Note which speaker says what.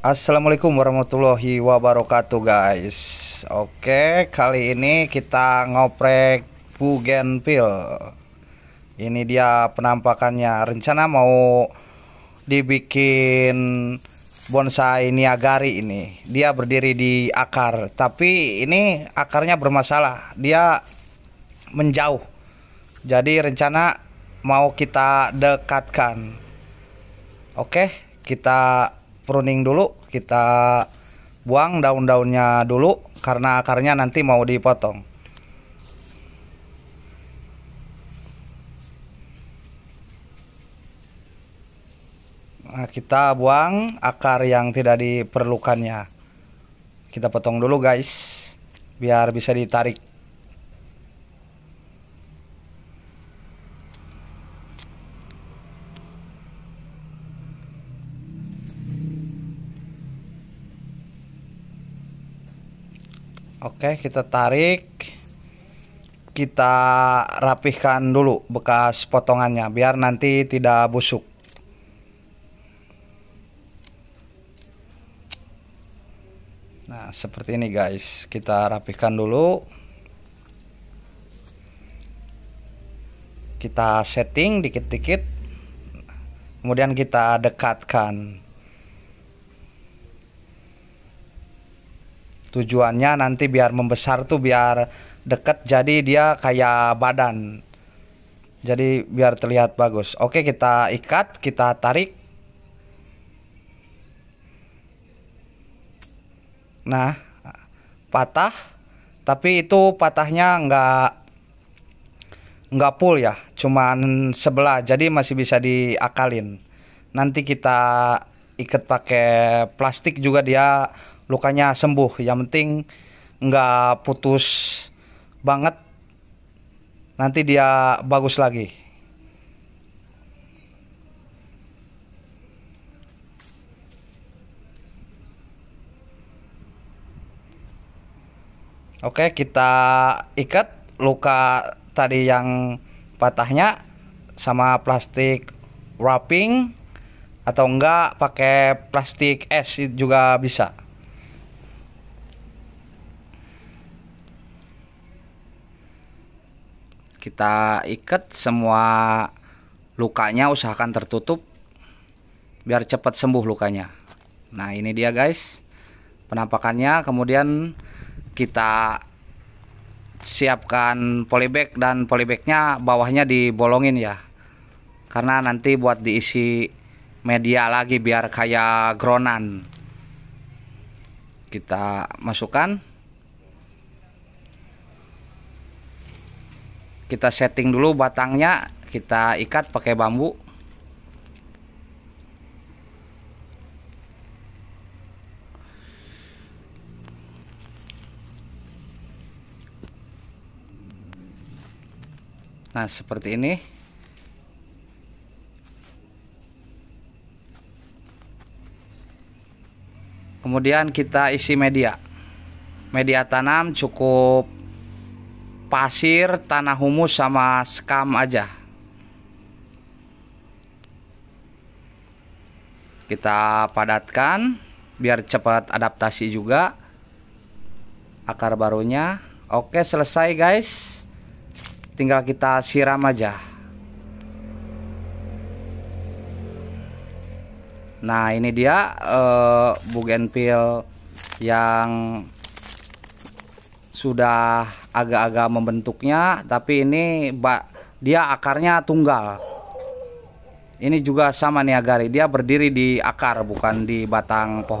Speaker 1: Assalamualaikum warahmatullahi wabarakatuh guys Oke kali ini kita ngoprek Bugenpil Ini dia penampakannya Rencana mau dibikin bonsai niagari ini Dia berdiri di akar Tapi ini akarnya bermasalah Dia menjauh Jadi rencana mau kita dekatkan Oke kita pruning dulu kita buang daun-daunnya dulu karena akarnya nanti mau dipotong nah, kita buang akar yang tidak diperlukannya kita potong dulu guys biar bisa ditarik Oke, kita tarik. Kita rapihkan dulu bekas potongannya biar nanti tidak busuk. Nah, seperti ini guys. Kita rapihkan dulu. Kita setting dikit-dikit. Kemudian kita dekatkan. tujuannya nanti biar membesar tuh biar deket jadi dia kayak badan jadi biar terlihat bagus oke kita ikat kita tarik nah patah tapi itu patahnya nggak nggak full ya cuman sebelah jadi masih bisa diakalin nanti kita ikat pakai plastik juga dia lukanya sembuh yang penting nggak putus banget nanti dia bagus lagi Oke, kita ikat luka tadi yang patahnya sama plastik wrapping atau enggak pakai plastik es juga bisa. kita ikat semua lukanya usahakan tertutup biar cepat sembuh lukanya nah ini dia guys penampakannya kemudian kita siapkan polybag dan polybagnya bawahnya dibolongin ya karena nanti buat diisi media lagi biar kayak gronan kita masukkan kita setting dulu batangnya kita ikat pakai bambu Nah, seperti ini. Kemudian kita isi media. Media tanam cukup pasir, tanah humus sama sekam aja. Kita padatkan biar cepat adaptasi juga akar barunya. Oke, selesai guys. Tinggal kita siram aja. Nah, ini dia uh, eh, bugenvil yang sudah agak-agak membentuknya tapi ini dia akarnya tunggal ini juga sama nih agari dia berdiri di akar bukan di batang pohon